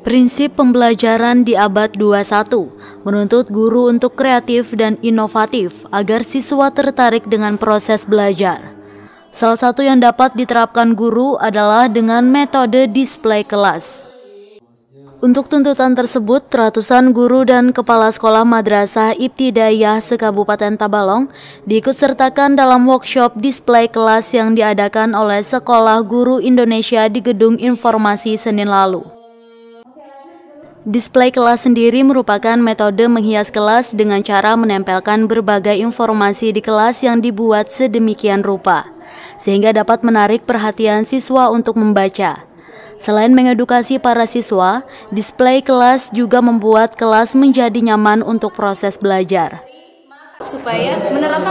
Prinsip pembelajaran di abad 21 menuntut guru untuk kreatif dan inovatif agar siswa tertarik dengan proses belajar. Salah satu yang dapat diterapkan guru adalah dengan metode display kelas. Untuk tuntutan tersebut, ratusan guru dan kepala sekolah madrasah Ibtidayah sekabupaten Tabalong diikutsertakan dalam workshop display kelas yang diadakan oleh Sekolah Guru Indonesia di Gedung Informasi Senin lalu. Display kelas sendiri merupakan metode menghias kelas dengan cara menempelkan berbagai informasi di kelas yang dibuat sedemikian rupa, sehingga dapat menarik perhatian siswa untuk membaca. Selain mengedukasi para siswa, display kelas juga membuat kelas menjadi nyaman untuk proses belajar. Supaya menerapkan